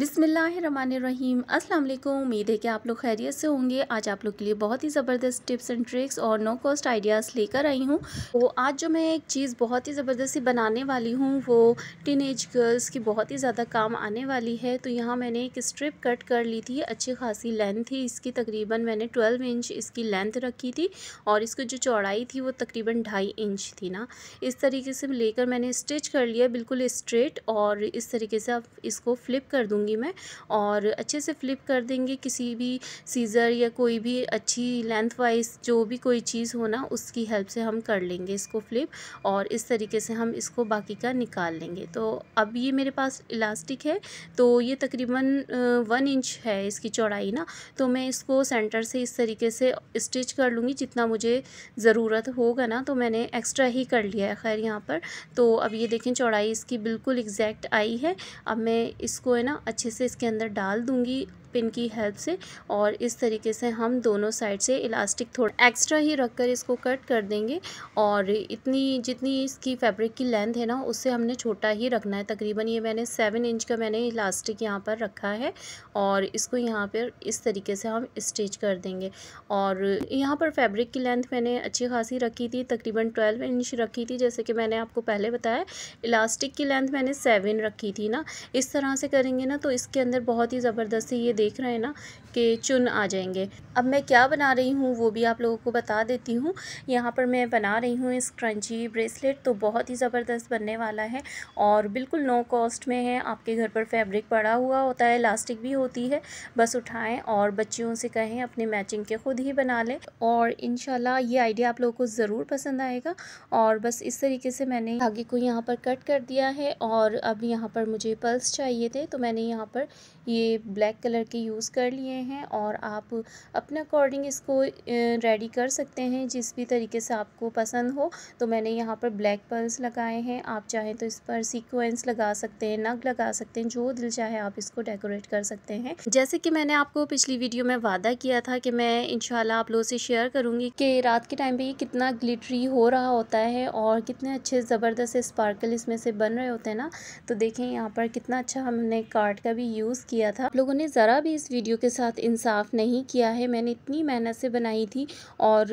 बिसमीम अस्सलाम उम्मीद है कि आप लोग खैरियत से होंगे आज आप लोग के लिए बहुत ही ज़बरदस्त टिप्स एंड ट्रिक्स और नो कॉस्ट आइडियाज़ लेकर आई हूँ तो आज जो मैं एक चीज़ बहुत ही ज़बरदस्त सी बनाने वाली हूँ वो टीन एज गर्ल्स की बहुत ही ज़्यादा काम आने वाली है तो यहाँ मैंने एक स्ट्रिप कट कर ली थी अच्छी खासी लेंथ थी इसकी तकरीबन मैंने ट्वेल्व इंच इसकी लेंथ रखी थी और इसकी जो चौड़ाई थी वो तकरीबन ढाई इंच थी ना इस तरीके से लेकर मैंने स्टिच कर लिया बिल्कुल स्ट्रेट और इस तरीके से आप इसको फ्लिप कर दूँगी दूँगी मैं और अच्छे से फ्लिप कर देंगे किसी भी सीज़र या कोई भी अच्छी लेंथ वाइज जो भी कोई चीज़ हो ना उसकी हेल्प से हम कर लेंगे इसको फ्लिप और इस तरीके से हम इसको बाकी का निकाल लेंगे तो अब ये मेरे पास इलास्टिक है तो ये तकरीबन वन इंच है इसकी चौड़ाई ना तो मैं इसको सेंटर से इस तरीके से स्टिच कर लूँगी जितना मुझे ज़रूरत होगा ना तो मैंने एक्स्ट्रा ही कर लिया है खैर यहाँ पर तो अब ये देखें चौड़ाई इसकी बिल्कुल एग्जैक्ट आई है अब मैं इसको है ना अच्छे से इसके अंदर डाल दूँगी पिन की हेल्प से और इस तरीके से हम दोनों साइड से इलास्टिक थोड़ा एक्स्ट्रा ही रख कर इसको कट कर देंगे और इतनी जितनी इसकी फैब्रिक की लेंथ है ना उससे हमने छोटा ही रखना है तकरीबन ये मैंने सेवन इंच का मैंने इलास्टिक यहाँ पर रखा है और इसको यहाँ पर इस तरीके से हम स्टिच कर देंगे और यहाँ पर फैब्रिक की लेंथ मैंने अच्छी खासी रखी थी तकरीबन ट्वेल्व इंच रखी थी जैसे कि मैंने आपको पहले बताया इलास्टिक की लेंथ मैंने सेवन रखी थी ना इस तरह से करेंगे ना तो इसके अंदर बहुत ही ज़बरदस्ती ये देख रहे हैं ना कि चुन आ जाएंगे अब मैं क्या बना रही हूँ वो भी आप लोगों को बता देती हूँ यहाँ पर मैं बना रही हूँ इस क्रंची ब्रेसलेट तो बहुत ही ज़बरदस्त बनने वाला है और बिल्कुल नो कॉस्ट में है आपके घर पर फैब्रिक पड़ा हुआ होता है इलास्टिक भी होती है बस उठाएँ और बच्चियों से कहें अपने मैचिंग के ख़ुद ही बना लें और इन ये आइडिया आप लोगों को ज़रूर पसंद आएगा और बस इस तरीके से मैंने धागे को यहाँ पर कट कर दिया है और अब यहाँ पर मुझे पल्स चाहिए थे तो मैंने यहाँ पर ये ब्लैक कलर करके यूज़ कर लिए हैं और आप अपने अकॉर्डिंग इसको रेडी कर सकते हैं जिस भी तरीके से आपको पसंद हो तो मैंने यहाँ पर ब्लैक पर्ल्स लगाए हैं आप चाहें तो इस पर सीक्वेंस लगा सकते हैं नग लगा सकते हैं जो दिल चाहे आप इसको डेकोरेट कर सकते हैं जैसे कि मैंने आपको पिछली वीडियो में वादा किया था कि मैं इन आप लोगों से शेयर करूँगी कि रात के टाइम पर ये कितना ग्लिटरी हो रहा होता है और कितने अच्छे ज़बरदस्त स्पार्कल इसमें से बन रहे होते हैं ना तो देखें यहाँ पर कितना अच्छा हमने कार्ड का भी यूज़ किया था लोगों ने ज़रा ज़रा भी इस वीडियो के साथ इंसाफ नहीं किया है मैंने इतनी मेहनत से बनाई थी और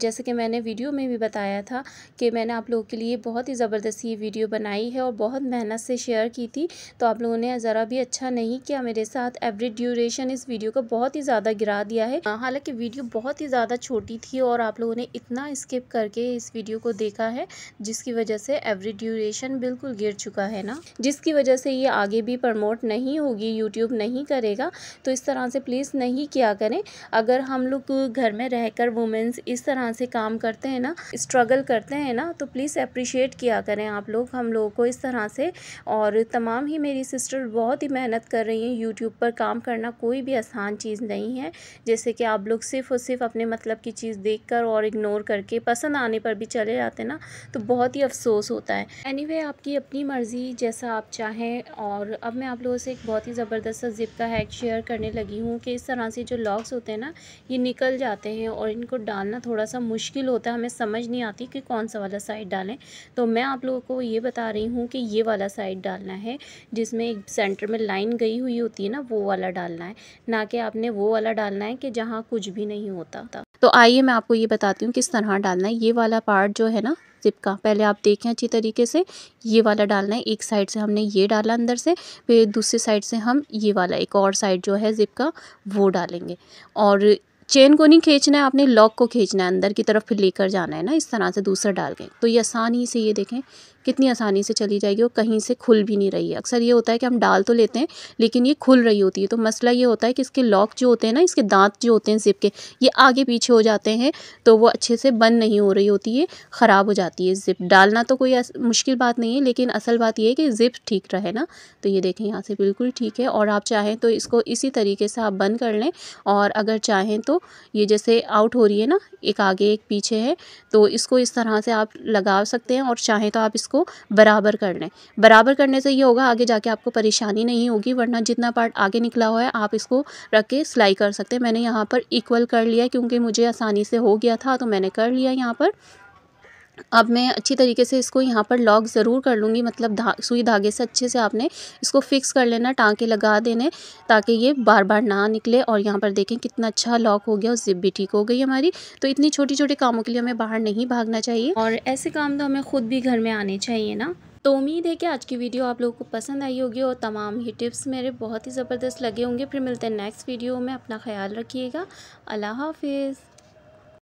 जैसे कि मैंने वीडियो में भी बताया था कि मैंने आप लोगों के लिए बहुत ही ज़बरदस्ती ये वीडियो बनाई है और बहुत मेहनत से शेयर की थी तो आप लोगों ने ज़रा भी अच्छा नहीं किया मेरे साथ एवरेज ड्यूरेशन इस वीडियो को बहुत ही ज़्यादा गिरा दिया है हालाँकि वीडियो बहुत ही ज़्यादा छोटी थी और आप लोगों ने इतना स्किप करके इस वीडियो को देखा है जिसकी वजह से एवरेज ड्यूरेशन बिल्कुल गिर चुका है ना जिसकी वजह से ये आगे भी प्रमोट नहीं होगी यूट्यूब नहीं करेगा तो इस तरह से प्लीज़ नहीं किया करें अगर हम लोग घर में रहकर वुमेंस इस तरह से काम करते हैं ना स्ट्रगल करते हैं ना तो प्लीज़ अप्रिशिएट किया करें आप लोग हम लोगों को इस तरह से और तमाम ही मेरी सिस्टर बहुत ही मेहनत कर रही हैं यूट्यूब पर काम करना कोई भी आसान चीज़ नहीं है जैसे कि आप लोग सिर्फ और सिर्फ अपने मतलब की चीज़ देख कर और इग्नोर करके पसंद आने पर भी चले जाते ना तो बहुत ही अफसोस होता है एनी anyway, आपकी अपनी मर्ज़ी जैसा आप चाहें और अब मैं आप लोगों से एक बहुत ही ज़बरदस्त जिप का हैक शेयर कवर करने लगी हूँ कि इस तरह से जो लॉक्स होते हैं ना ये निकल जाते हैं और इनको डालना थोड़ा सा मुश्किल होता है हमें समझ नहीं आती कि कौन सा वाला साइड डालें तो मैं आप लोगों को ये बता रही हूँ कि ये वाला साइड डालना है जिसमें एक सेंटर में लाइन गई हुई होती है ना वो वाला डालना है ना कि आपने वो वाला डालना है कि जहाँ कुछ भी नहीं होता तो आइए मैं आपको ये बताती हूँ किस तरह डालना है ये वाला पार्ट जो है ना ज़िप का पहले आप देखें अच्छी तरीके से ये वाला डालना है एक साइड से हमने ये डाला अंदर से फिर दूसरी साइड से हम ये वाला एक और साइड जो है ज़िप का वो डालेंगे और चेन को नहीं खींचना है आपने लॉक को खींचना है अंदर की तरफ फिर लेकर जाना है ना इस तरह से दूसरा डाल के तो ये आसानी से ये देखें कितनी आसानी से चली जाएगी और कहीं से खुल भी नहीं रही है अक्सर ये होता है कि हम डाल तो लेते हैं लेकिन ये खुल रही होती है तो मसला ये होता है कि इसके लॉक जो होते हैं ना इसके दांत जो होते हैं ज़िप के ये आगे पीछे हो जाते हैं तो वो अच्छे से बंद नहीं हो रही होती है ख़राब हो जाती है ज़िप डालना तो कोई मुश्किल बात नहीं है लेकिन असल बात यह है कि ज़िप ठीक रहे ना तो ये देखें यहाँ से बिल्कुल ठीक है और आप चाहें तो इसको इसी तरीके से आप बंद कर लें और अगर चाहें तो ये जैसे आउट हो रही है ना एक आगे एक पीछे है तो इसको इस तरह से आप लगा सकते हैं और चाहें तो आप इसको इसको बराबर कर लें बराबर करने से ये होगा आगे जाके आपको परेशानी नहीं होगी वरना जितना पार्ट आगे निकला हुआ है आप इसको रख के सिलाई कर सकते हैं मैंने यहाँ पर इक्वल कर लिया क्योंकि मुझे आसानी से हो गया था तो मैंने कर लिया यहाँ पर अब मैं अच्छी तरीके से इसको यहाँ पर लॉक ज़रूर कर लूँगी मतलब धा सुई धागे से अच्छे से आपने इसको फिक्स कर लेना टाँके लगा देने ताकि ये बार बार ना निकले और यहाँ पर देखें कितना अच्छा लॉक हो गया और जिप भी ठीक हो गई हमारी तो इतनी छोटी छोटे कामों के लिए हमें बाहर नहीं भागना चाहिए और ऐसे काम तो हमें ख़ुद भी घर में आने चाहिए ना तो उम्मीद है कि आज की वीडियो आप लोगों को पसंद आई होगी और तमाम ही टिप्स मेरे बहुत ही ज़बरदस्त लगे होंगे फिर मिलते हैं नेक्स्ट वीडियो में अपना ख्याल रखिएगा अल्लाह हाफिज़